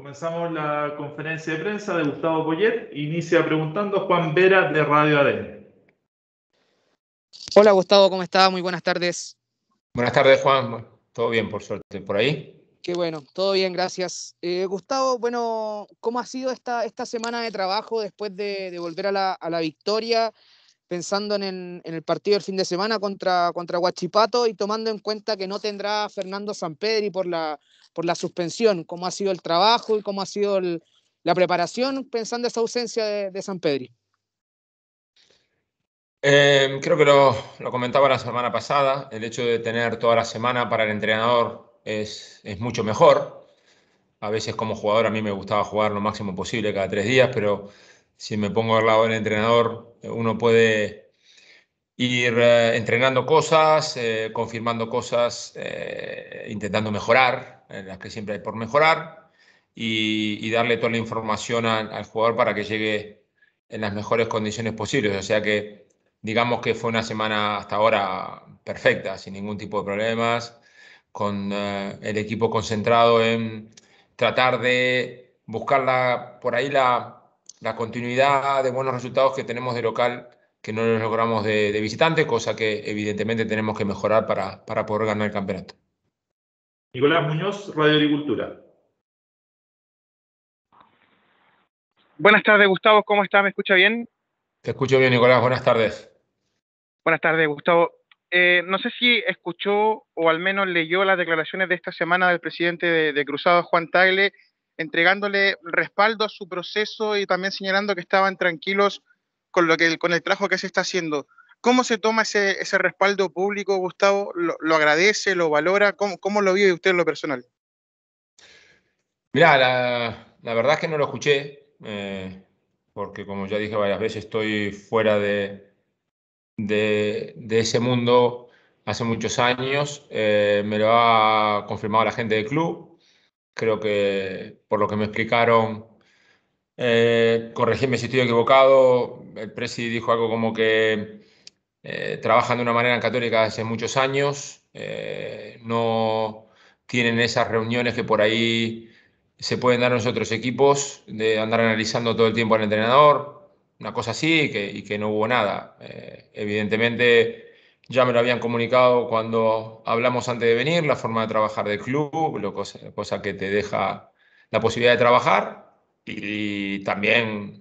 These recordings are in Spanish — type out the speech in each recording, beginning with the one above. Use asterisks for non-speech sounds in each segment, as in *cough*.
Comenzamos la conferencia de prensa de Gustavo Poyet. Inicia preguntando Juan Vera de Radio ADN. Hola Gustavo, ¿cómo está? Muy buenas tardes. Buenas tardes Juan, todo bien por suerte por ahí. Qué bueno, todo bien, gracias. Eh, Gustavo, bueno, ¿cómo ha sido esta, esta semana de trabajo después de, volver a la, victoria, pensando en el, en el, partido del fin de semana contra, contra Huachipato y tomando en cuenta que no tendrá Fernando y por la, por la suspensión, cómo ha sido el trabajo y cómo ha sido la preparación pensando esa ausencia de, San Pedri. Eh, creo que lo, lo, comentaba la semana pasada, el hecho de tener toda la semana para el entrenador es, es mucho mejor. A veces como jugador a mí me gustaba jugar lo máximo posible cada tres días, pero si me pongo al lado del entrenador, uno puede ir eh, entrenando cosas, eh, confirmando cosas, eh, intentando mejorar, en las que siempre hay por mejorar, y, darle toda la información al jugador para que llegue en las mejores condiciones posibles. O sea que digamos que fue una semana hasta ahora perfecta, sin ningún tipo de problemas, con el equipo concentrado en tratar de buscar por ahí la, la continuidad de buenos resultados que tenemos de local que no nos logramos de, visitante, cosa que evidentemente tenemos que mejorar para, para poder ganar el campeonato. Nicolás Muñoz, Radio Agricultura. Buenas tardes, Gustavo. ¿Cómo está? ¿Me escucha bien? Te escucho bien, Nicolás. Buenas tardes. Buenas tardes, Gustavo. Eh, no sé si escuchó o al menos leyó las declaraciones de esta semana del presidente de, Cruzado, Juan Tagle, entregándole respaldo a su proceso y también señalando que estaban tranquilos con, lo que, con el trabajo que se está haciendo. ¿Cómo se toma ese, respaldo público, Gustavo? ¿Lo, agradece, lo valora? ¿Cómo, ¿Cómo, lo vive usted en lo personal? Mira, la, verdad es que no lo escuché, eh, porque como ya dije varias veces, estoy fuera de, de, ese mundo hace muchos años. Eh, me lo ha confirmado la gente del club. Creo que por lo que me explicaron, eh, corregirme si estoy equivocado, el presi dijo algo como que eh, trabajan de una manera Católica hace muchos años, eh, no tienen esas reuniones que por ahí se pueden dar en otros equipos, de andar analizando todo el tiempo al entrenador, una cosa así, y que, no hubo nada. Eh, evidentemente ya me lo habían comunicado cuando hablamos antes de venir, la forma de trabajar del club, lo cosa, que te deja la posibilidad de trabajar y también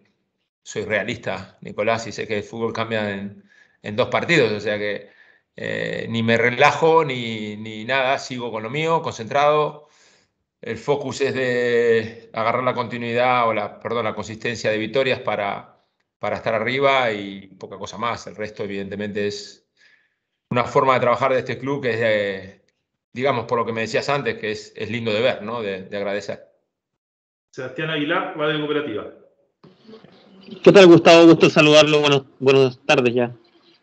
soy realista, Nicolás, y sé que el fútbol cambia en, dos partidos, o sea que eh, ni me relajo ni, nada, sigo con lo mío, concentrado. El focus es de agarrar la continuidad o la, perdón, la consistencia de victorias para, para estar arriba y poca cosa más. El resto, evidentemente, es una forma de trabajar de este club que es, digamos, por lo que me decías antes, que es, lindo de ver, de, agradecer. Sebastián Aguilar va de Cooperativa. ¿Qué tal, Gustavo? Gusto saludarlo. Bueno buenas tardes ya.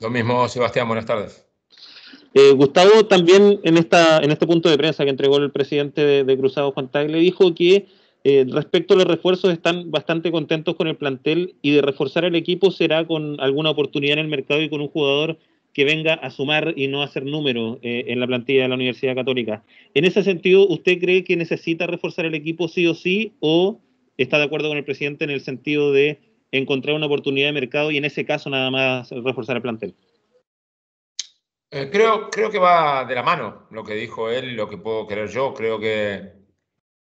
Lo mismo, Sebastián. Buenas tardes. Eh, Gustavo, también en, esta, en este punto de prensa que entregó el presidente de, Cruzado, Juan le dijo que eh, respecto a los refuerzos están bastante contentos con el plantel y de reforzar el equipo será con alguna oportunidad en el mercado y con un jugador que venga a sumar y no a hacer número eh, en la plantilla de la Universidad Católica. En ese sentido, ¿usted cree que necesita reforzar el equipo sí o sí o está de acuerdo con el presidente en el sentido de encontrar una oportunidad de mercado y en ese caso nada más reforzar el plantel. Eh, creo, creo que va de la mano lo que dijo él lo que puedo creer yo. Creo que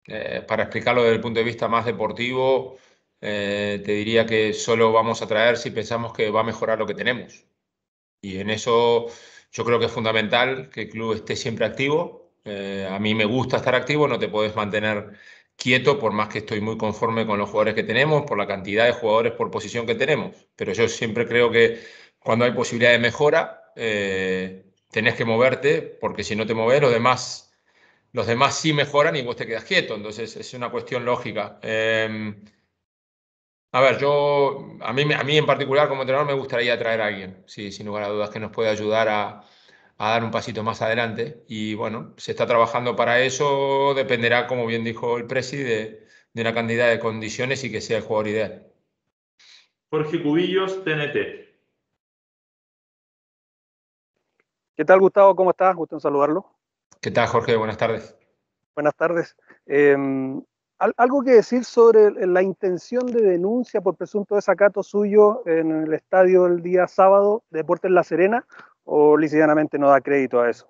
eh, para explicarlo desde el punto de vista más deportivo, eh, te diría que solo vamos a traer si pensamos que va a mejorar lo que tenemos. Y en eso yo creo que es fundamental que el club esté siempre activo. a mí me gusta estar activo, no te puedes mantener quieto, por más que estoy muy conforme con los jugadores que tenemos, por la cantidad de jugadores por posición que tenemos. Pero yo siempre creo que cuando hay posibilidad de mejora, eh, tenés que moverte, porque si no te mueves, los demás, los demás sí mejoran y vos te quedas quieto. Entonces, es una cuestión lógica. Em, a ver, yo, a mí, a mí en particular como entrenador me gustaría traer a alguien, sí, sin lugar a dudas, que nos puede ayudar a, a dar un pasito más adelante. Y bueno, se está trabajando para eso, dependerá, como bien dijo el Presi, de, una cantidad de condiciones y que sea el jugador ideal. Jorge Cubillos, TNT. ¿Qué tal, Gustavo? ¿Cómo estás? Gusto en saludarlo. ¿Qué tal, Jorge? Buenas tardes. Buenas tardes. Em, algo que decir sobre la intención de denuncia por presunto desacato suyo en el estadio el día sábado, Deportes La Serena, o licidianamente no da crédito a eso?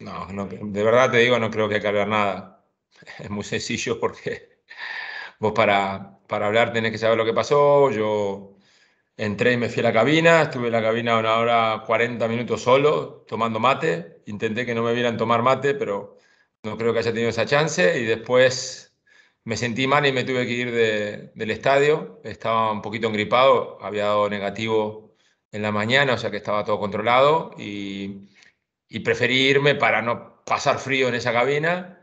No, de verdad te digo, no creo que hay que hablar nada. *laughs* Es muy sencillo porque *laughs* vos para, para hablar tenés que saber lo que pasó. Yo entré y me fui a la cabina, estuve en la cabina una hora 40 minutos solo tomando mate. Intenté que no me vieran tomar mate, pero no creo que haya tenido esa chance. Y después me sentí mal y me tuve que ir del estadio. Estaba un poquito engripado, había dado negativo en la mañana, o sea que estaba todo controlado y, y preferí irme para no pasar frío en esa cabina.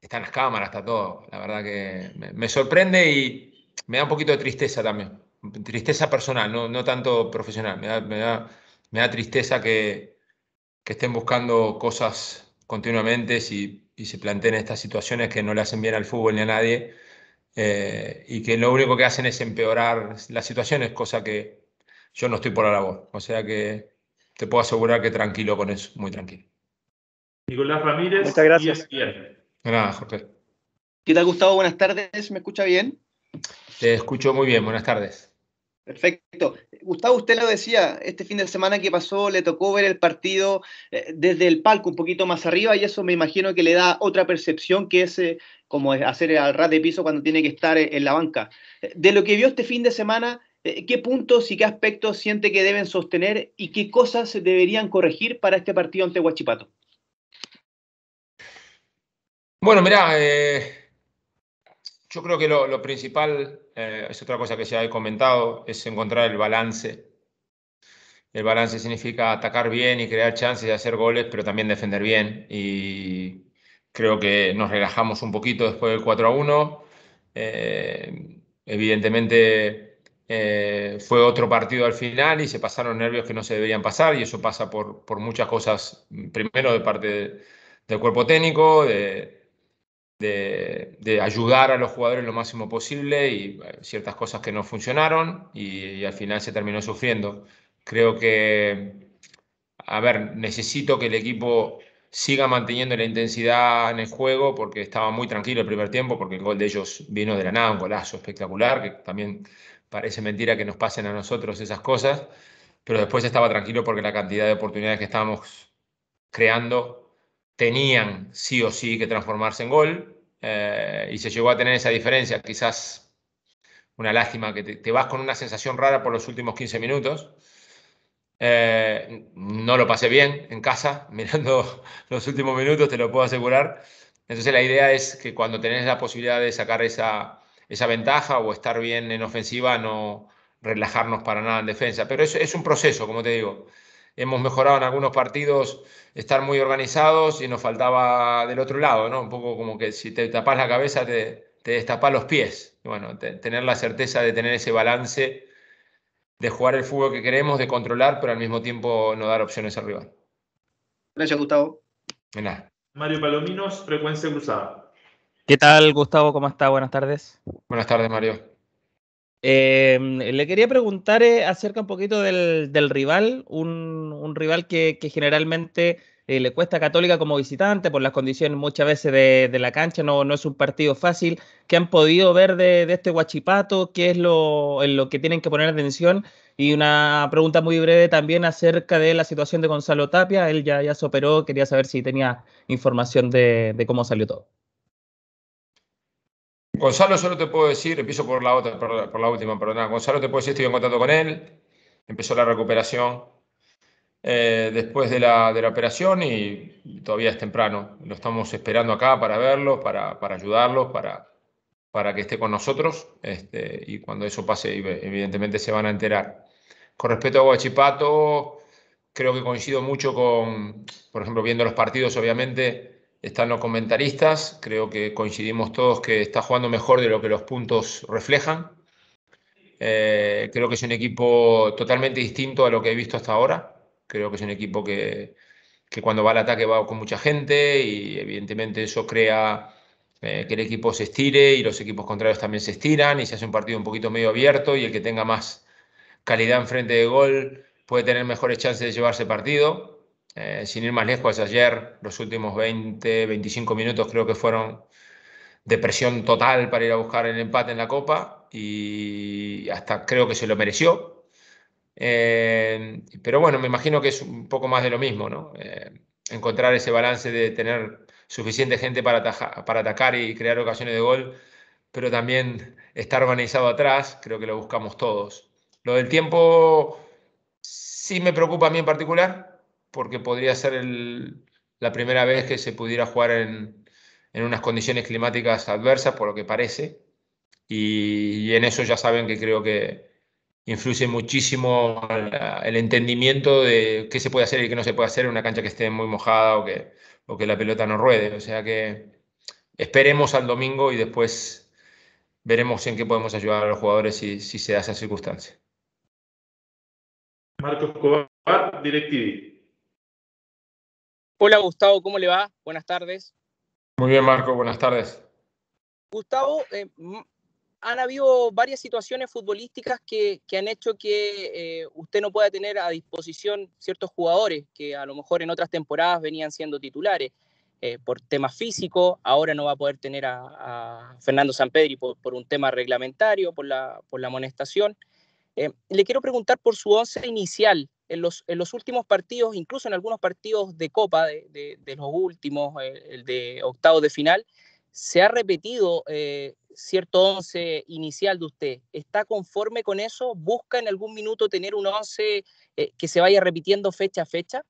Están las cámaras, está todo. La verdad que me, sorprende y me da un poquito de tristeza también. Tristeza personal, no, tanto profesional. Me da, tristeza que, estén buscando cosas continuamente y se planteen estas situaciones que no le hacen bien al fútbol ni a nadie. Eh, y que lo único que hacen es empeorar las situaciones, cosa que, yo no estoy por la labor. O sea que te puedo asegurar que tranquilo con eso, muy tranquilo. Nicolás Ramírez. Muchas gracias. Nada, Jorge. ¿Qué tal, Gustavo? Buenas tardes. ¿Me escucha bien? Te escucho muy bien. Buenas tardes. Perfecto. Gustavo, usted lo decía, este fin de semana que pasó le tocó ver el partido eh, desde el palco un poquito más arriba y eso me imagino que le da otra percepción que es eh, como hacer al ras de piso cuando tiene que estar eh, en la banca. De lo que vio este fin de semana, eh, ¿Qué puntos y qué aspectos siente que deben sostener y qué cosas deberían corregir para este partido ante Huachipato? Bueno, mira, eh, yo creo que lo, principal, eh, es otra cosa que se ha comentado, es encontrar el balance. El balance significa atacar bien y crear chances de hacer goles, pero también defender bien. Y creo que nos relajamos un poquito después del 4 a 1. evidentemente eh, fue otro partido al final y se pasaron nervios que no se deberían pasar y eso pasa por, por muchas cosas, primero de parte del cuerpo técnico, de, ayudar a los jugadores lo máximo posible y ciertas cosas que no funcionaron y, y al final se terminó sufriendo. Creo que, a ver, necesito que el equipo siga manteniendo la intensidad en el juego porque estaba muy tranquilo el primer tiempo porque el gol de ellos vino de la nada, un golazo espectacular que también parece mentira que nos pasen a nosotros esas cosas, pero después estaba tranquilo porque la cantidad de oportunidades que estábamos creando tenían sí o sí que transformarse en gol eh, y se llegó a tener esa diferencia, quizás una lástima que te, vas con una sensación rara por los últimos 15 minutos. Eh, no lo pasé bien en casa, *laughs* mirando los últimos minutos, te lo puedo asegurar. Entonces la idea es que cuando tenés la posibilidad de sacar esa, esa ventaja o estar bien en ofensiva, no relajarnos para nada en defensa. Pero es, es un proceso, como te digo. Hemos mejorado en algunos partidos estar muy organizados y nos faltaba del otro lado, ¿no? Un poco como que si te tapas la cabeza te, te destapas los pies. Bueno, tener la certeza de tener ese balance de jugar el fútbol que queremos, de controlar, pero al mismo tiempo no dar opciones al rival. Gracias, Gustavo. Mario Palominos, Frecuencia Cruzada. ¿Qué tal, Gustavo? ¿Cómo está? Buenas tardes. Buenas tardes, Mario. Em, le quería preguntar eh, acerca un poquito del, rival, un, rival que, generalmente eh, le cuesta Católica como visitante por las condiciones muchas veces de, la cancha, no, es un partido fácil. ¿Qué han podido ver de, este Guachipato? ¿Qué es lo, en lo que tienen que poner atención? Y una pregunta muy breve también acerca de la situación de Gonzalo Tapia. Él ya, ya se operó, quería saber si tenía información de cómo salió todo. Gonzalo, solo te puedo decir, empiezo por la otra, por, la última, perdona. Gonzalo, te puedo decir, estoy en contacto con él. Empezó la recuperación eh, después de la, operación y todavía es temprano. Lo estamos esperando acá para verlo, para, ayudarlo, para, que esté con nosotros. Este, y cuando eso pase, evidentemente se van a enterar. Con respecto a Guachipato, creo que coincido mucho con, por ejemplo, viendo los partidos, obviamente están los comentaristas, creo que coincidimos todos que está jugando mejor de lo que los puntos reflejan. Eh, creo que es un equipo totalmente distinto a lo que he visto hasta ahora. Creo que es un equipo que, cuando va al ataque va con mucha gente y evidentemente eso crea eh, que el equipo se estire y los equipos contrarios también se estiran y se hace un partido un poquito medio abierto y el que tenga más calidad en frente de gol puede tener mejores chances de llevarse partido. Eh, sin ir más lejos, ayer los últimos 20, 25 minutos creo que fueron de presión total para ir a buscar el empate en la Copa y hasta creo que se lo mereció. Eh, pero bueno, me imagino que es un poco más de lo mismo, ¿no? Eh, encontrar ese balance de tener suficiente gente para, para atacar y crear ocasiones de gol, pero también estar organizado atrás, creo que lo buscamos todos. Lo del tiempo sí me preocupa a mí en particular, porque podría ser la primera vez que se pudiera jugar en, en, unas condiciones climáticas adversas, por lo que parece. Y, en eso ya saben que creo que influye muchísimo el entendimiento de qué se puede hacer y qué no se puede hacer en una cancha que esté muy mojada o que, o que la pelota no ruede. O sea que esperemos al domingo y después veremos en qué podemos ayudar a los jugadores si, si se da esa circunstancia. Marcos Cobar, DirecTV. Hola Gustavo, ¿cómo le va? Buenas tardes. Muy bien Marco, buenas tardes. Gustavo, eh, han habido varias situaciones futbolísticas que, han hecho que eh, usted no pueda tener a disposición ciertos jugadores que a lo mejor en otras temporadas venían siendo titulares. Eh, por tema físico, ahora no va a poder tener a, Fernando Sampedri por, por un tema reglamentario, por la, amonestación. le quiero preguntar por su once inicial en los, últimos partidos, incluso en algunos partidos de Copa, de, los últimos, eh, el, de octavo de final, se ha repetido eh, cierto once inicial de usted. ¿Está conforme con eso? ¿Busca en algún minuto tener un once eh, que se vaya repitiendo fecha a fecha?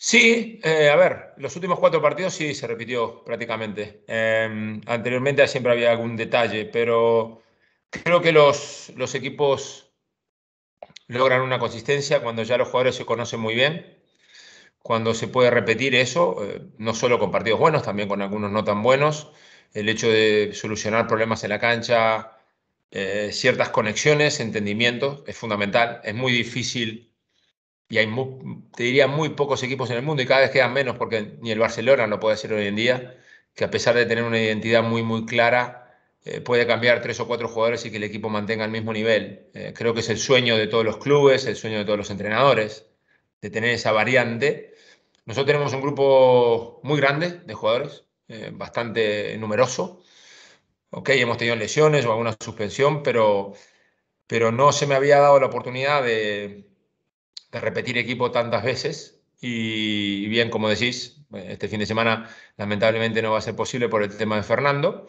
Sí, a ver, los últimos cuatro partidos sí se repitió prácticamente. Em, anteriormente siempre había algún detalle, pero creo que los equipos logran una consistencia cuando ya los jugadores se conocen muy bien, cuando se puede repetir eso, eh, no solo con partidos buenos, también con algunos no tan buenos, el hecho de solucionar problemas en la cancha, eh, ciertas conexiones, entendimiento, es fundamental, es muy difícil y hay, te diría, muy pocos equipos en el mundo y cada vez quedan menos porque ni el Barcelona no puede ser hoy en día, que a pesar de tener una identidad muy, muy clara, eh, puede cambiar tres o cuatro jugadores y que el equipo mantenga el mismo nivel. Eh, creo que es el sueño de todos los clubes, el sueño de todos los entrenadores, de tener esa variante. Nosotros tenemos un grupo muy grande de jugadores, eh, bastante numeroso. Ok, hemos tenido lesiones o alguna suspensión, pero, pero no se me había dado la oportunidad de, de repetir equipo tantas veces. y bien, como decís, este fin de semana lamentablemente no va a ser posible por el tema de Fernando,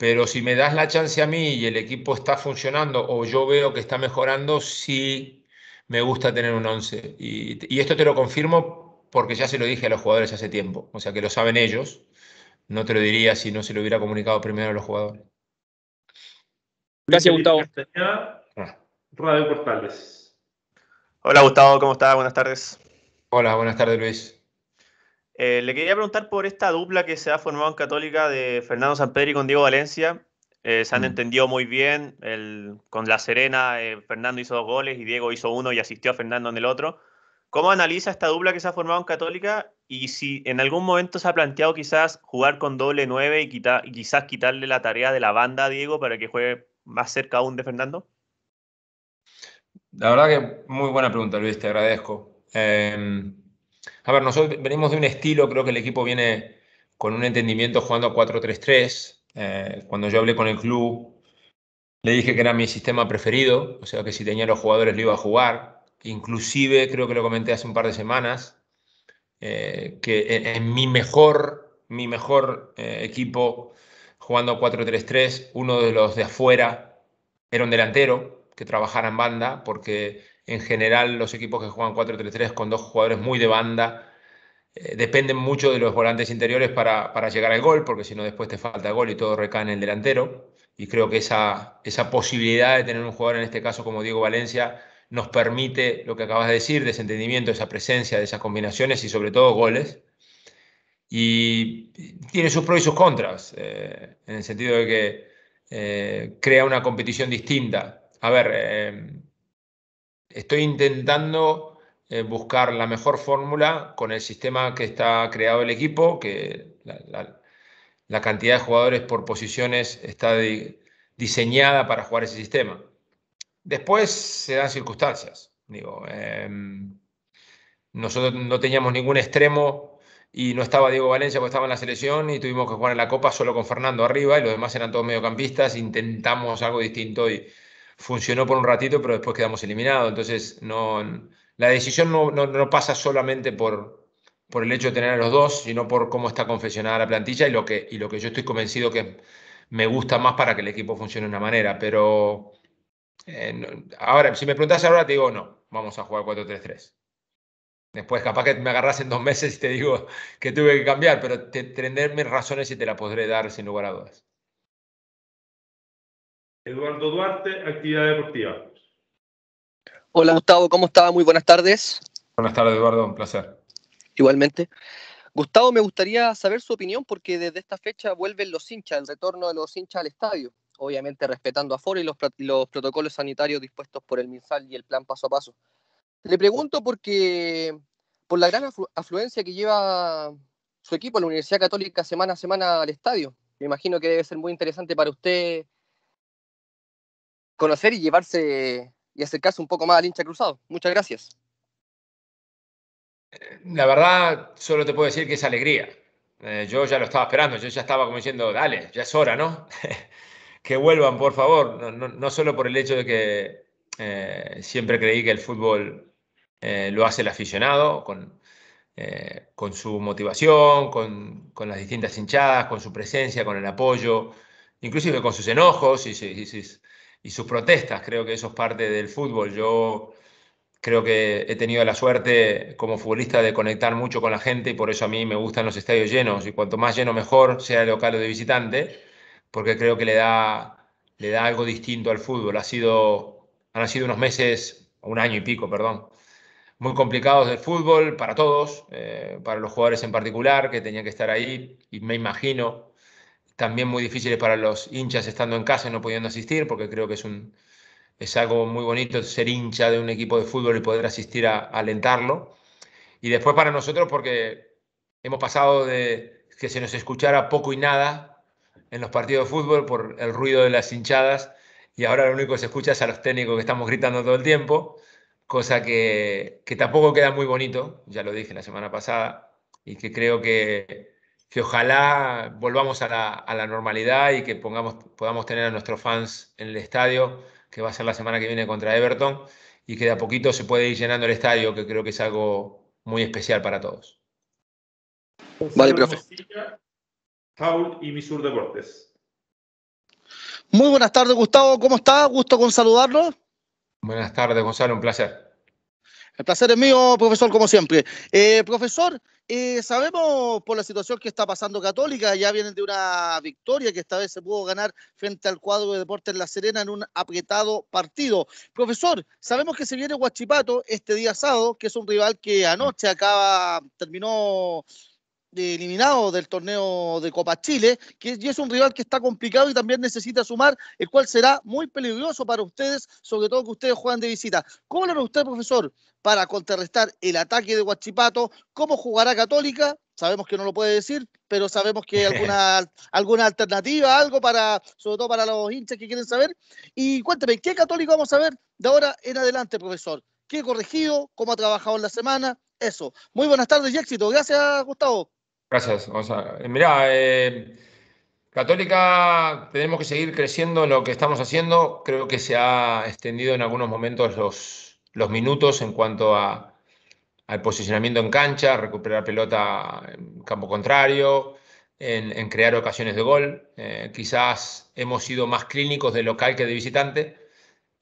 pero si me das la chance a mí y el equipo está funcionando o yo veo que está mejorando, sí me gusta tener un 11. Y, esto te lo confirmo porque ya se lo dije a los jugadores hace tiempo. O sea que lo saben ellos. No te lo diría si no se lo hubiera comunicado primero a los jugadores. Gracias, Gustavo. Portales. Hola, Gustavo, ¿cómo estás? Buenas tardes. Hola, buenas tardes, Luis. Eh, le quería preguntar por esta dupla que se ha formado en Católica de Fernando y con Diego Valencia. Eh, se han mm. entendido muy bien. con La Serena, eh, Fernando hizo dos goles y Diego hizo uno y asistió a Fernando en el otro. ¿Cómo analiza esta dupla que se ha formado en Católica? Y si en algún momento se ha planteado quizás jugar con doble nueve y, quizás quitarle la tarea de la banda a Diego para que juegue más cerca aún de Fernando. La verdad que muy buena pregunta, Luis, te agradezco. Em, a ver, nosotros venimos de un estilo, creo que el equipo viene con un entendimiento jugando 4-3-3. Eh, cuando yo hablé con el club, le dije que era mi sistema preferido, o sea que si tenía los jugadores lo iba a jugar. Inclusive, creo que lo comenté hace un par de semanas, eh, que en, mi mejor, mi mejor eh, equipo jugando a 4-3-3, uno de los de afuera era un delantero que trabajara en banda, porque en general, los equipos que juegan 4-3-3 con dos jugadores muy de banda eh, dependen mucho de los volantes interiores para, para llegar al gol, porque si no, después te falta gol y todo recae en el delantero. Y creo que esa, esa posibilidad de tener un jugador, en este caso como Diego Valencia, nos permite lo que acabas de decir, de entendimiento, esa presencia, de esas combinaciones y sobre todo goles. Y tiene sus pros y sus contras, eh, en el sentido de que eh, crea una competición distinta. A ver, estoy intentando eh, buscar la mejor fórmula con el sistema que está creado el equipo, que la, cantidad de jugadores por posiciones está diseñada para jugar ese sistema. Después se dan circunstancias. Digo, em, nosotros no teníamos ningún extremo y no estaba Diego Valencia porque estaba en la selección y tuvimos que jugar en la Copa solo con Fernando arriba y los demás eran todos mediocampistas. Intentamos algo distinto y funcionó por un ratito, pero después quedamos eliminados. Entonces, no, la decisión no, pasa solamente por, por, el hecho de tener a los dos, sino por cómo está confeccionada la plantilla y lo que, y lo que yo estoy convencido que me gusta más para que el equipo funcione de una manera. Pero eh, ahora, si me preguntas ahora, te digo no, vamos a jugar 4-3-3. Después, capaz que me agarras en dos meses y te digo que tuve que cambiar, pero te tendré mis razones y te la podré dar sin lugar a dudas. Eduardo Duarte, Actividad Deportiva. Hola Gustavo, ¿cómo está? Muy buenas tardes. Buenas tardes Eduardo, un placer. Igualmente. Gustavo, me gustaría saber su opinión porque desde esta fecha vuelven los hinchas, el retorno de los hinchas al estadio, obviamente respetando aforo y los, protocolos sanitarios dispuestos por el MinSal y el plan paso a paso. Le pregunto porque por la gran afluencia que lleva su equipo, la Universidad Católica, semana a semana al estadio. Me imagino que debe ser muy interesante para usted conocer y llevarse y acercarse un poco más al hincha cruzado. Muchas gracias. La verdad, solo te puedo decir que es alegría. Eh, yo ya lo estaba esperando, yo ya estaba como diciendo, dale, ya es hora, ¿no? *laughs* que vuelvan, por favor. No, solo por el hecho de que eh, siempre creí que el fútbol eh, lo hace el aficionado, con, con su motivación, con, las distintas hinchadas, con su presencia, con el apoyo, inclusive con sus enojos y, sí, sí y sus protestas. Creo que eso es parte del fútbol. Yo creo que he tenido la suerte como futbolista de conectar mucho con la gente y por eso a mí me gustan los estadios llenos y cuanto más lleno mejor, sea el local o de visitante, porque creo que le da, le da algo distinto al fútbol. Ha sido, han sido unos meses, un año y pico, perdón, muy complicados del fútbol para todos, eh, para los jugadores en particular que tenían que estar ahí y me imagino también muy difíciles para los hinchas estando en casa y no pudiendo asistir, porque creo que es un es algo muy bonito ser hincha de un equipo de fútbol y poder asistir a, alentarlo. Y después para nosotros, porque hemos pasado de que se nos escuchara poco y nada en los partidos de fútbol por el ruido de las hinchadas, y ahora lo único que se escucha es a los técnicos que estamos gritando todo el tiempo, cosa que, que tampoco queda muy bonito, ya lo dije la semana pasada, y que creo que que ojalá volvamos a la, normalidad y que pongamos, podamos tener a nuestros fans en el estadio, que va a ser la semana que viene contra Everton, y que de a poquito se puede ir llenando el estadio, que creo que es algo muy especial para todos. Vale, profe. Paul y Misur Deportes. Muy buenas tardes, Gustavo. ¿Cómo está? Gusto con saludarlo. Buenas tardes, Gonzalo. Un placer. El placer es mío, profesor, como siempre. Eh, profesor, eh, sabemos por la situación que está pasando Católica, ya vienen de una victoria que esta vez se pudo ganar frente al cuadro de Deportes La Serena en un apretado partido. Profesor, sabemos que se viene Huachipato este día sábado, que es un rival que anoche acaba, terminó eliminado del torneo de Copa Chile, que es un rival que está complicado y también necesita sumar, el cual será muy peligroso para ustedes, sobre todo que ustedes juegan de visita. ¿Cómo lo hará usted, profesor, para contrarrestar el ataque de Huachipato? ¿Cómo jugará Católica? Sabemos que no lo puede decir, pero sabemos que *laughs* alguna, alguna alternativa, algo para, sobre todo para los hinchas que quieren saber. Y cuénteme, ¿qué Católica vamos a ver de ahora en adelante, profesor? ¿Qué corregido? ¿Cómo ha trabajado en la semana? Eso. Muy buenas tardes y éxito. Gracias, Gustavo. Gracias. Mira, eh, Católica, tenemos que seguir creciendo en lo que estamos haciendo. Creo que se ha extendido en algunos momentos los, los minutos en cuanto a, al posicionamiento en cancha, recuperar pelota en campo contrario, en, crear ocasiones de gol. Eh, quizás hemos sido más clínicos de local que de visitante.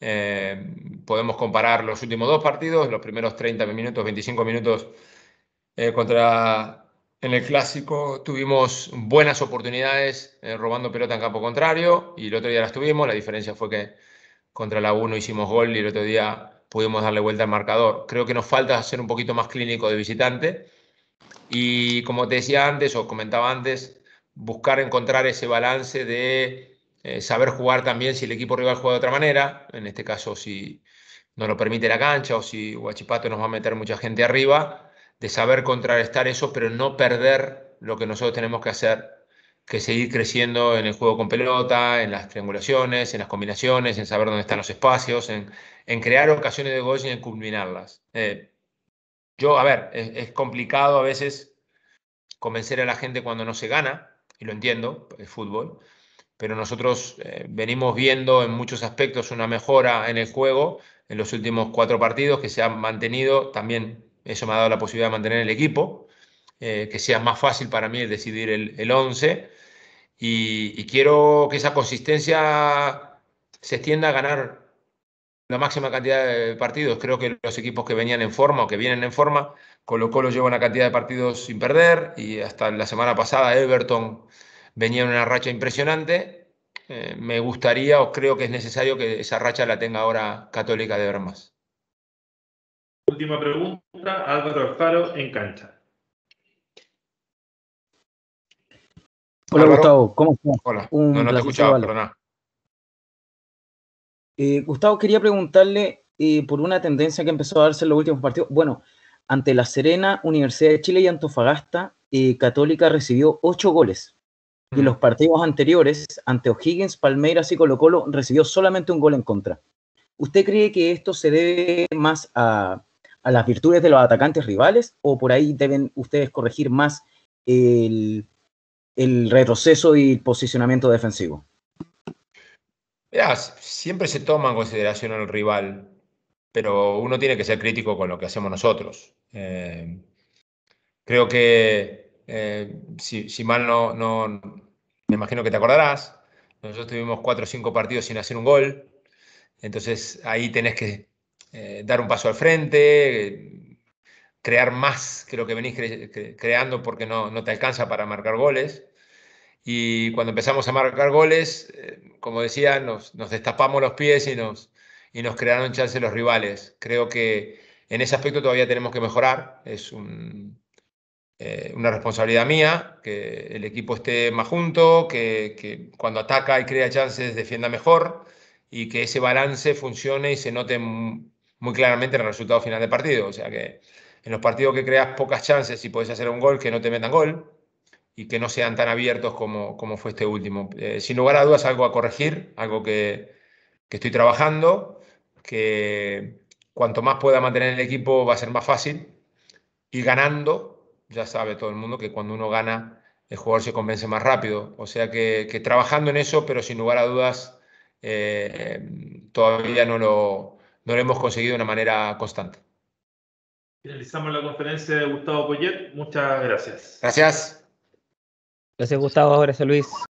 Eh, podemos comparar los últimos dos partidos, los primeros 30 minutos, 25 minutos contra en el clásico tuvimos buenas oportunidades eh, robando pelota en campo contrario y el otro día las tuvimos. La diferencia fue que contra la 1 hicimos gol y el otro día pudimos darle vuelta al marcador. Creo que nos falta ser un poquito más clínico de visitante y como te decía antes o comentaba antes, buscar encontrar ese balance de eh, saber jugar también si el equipo rival juega de otra manera, en este caso si no lo permite la cancha o si Huachipato nos va a meter mucha gente arriba de saber contrarrestar eso, pero no perder lo que nosotros tenemos que hacer, que seguir creciendo en el juego con pelota, en las triangulaciones, en las combinaciones, en saber dónde están los espacios, en, crear ocasiones de gol y en culminarlas. Eh, yo, a ver, es, complicado a veces convencer a la gente cuando no se gana, y lo entiendo, el fútbol, pero nosotros eh, venimos viendo en muchos aspectos una mejora en el juego en los últimos cuatro partidos que se han mantenido también eso me ha dado la posibilidad de mantener el equipo, eh, que sea más fácil para mí el decidir el 11. Y, quiero que esa consistencia se extienda a ganar la máxima cantidad de partidos. Creo que los equipos que venían en forma o que vienen en forma, Colo Colo lleva una cantidad de partidos sin perder y hasta la semana pasada Everton venía en una racha impresionante. Eh, me gustaría o creo que es necesario que esa racha la tenga ahora Católica de ver Última pregunta, Álvaro Faro, en cancha. Hola Gustavo, ¿cómo estás? Hola, no, te escuchaba, perdona. Eh, Gustavo, quería preguntarle eh, por una tendencia que empezó a darse en los últimos partidos. Bueno, ante La Serena, Universidad de Chile y Antofagasta, eh, Católica recibió ocho goles. Y en los mm. partidos anteriores, ante O'Higgins, Palmeiras y Colo Colo, recibió solamente un gol en contra. ¿Usted cree que esto se debe más a a las virtudes de los atacantes rivales o por ahí deben ustedes corregir más el, retroceso y el posicionamiento defensivo? Mirá, siempre se toma en consideración el rival, pero uno tiene que ser crítico con lo que hacemos nosotros. Eh, creo que, eh, si, mal no, no, me imagino que te acordarás, nosotros tuvimos cuatro o cinco partidos sin hacer un gol, entonces ahí tenés que eh, dar un paso al frente, crear más que lo que venís creando porque no, no, te alcanza para marcar goles. Y cuando empezamos a marcar goles, eh, como decía, nos, nos, destapamos los pies y nos, y nos crearon chances los rivales. Creo que en ese aspecto todavía tenemos que mejorar. Es un, eh, una responsabilidad mía, que el equipo esté más junto, que, que, cuando ataca y crea chances defienda mejor y que ese balance funcione y se note muy claramente en el resultado final de partido. O sea que en los partidos que creas pocas chances y puedes hacer un gol, que no te metan gol y que no sean tan abiertos como, como fue este último. Eh, sin lugar a dudas, algo a corregir, algo que, que estoy trabajando, que cuanto más pueda mantener el equipo va a ser más fácil. Y ganando, ya sabe todo el mundo que cuando uno gana, el jugador se convence más rápido. O sea que, trabajando en eso, pero sin lugar a dudas, eh, todavía no lo, no lo hemos conseguido de una manera constante. Finalizamos la conferencia de Gustavo Collet. Muchas gracias. Gracias. Gracias, Gustavo. Gracias, Luis.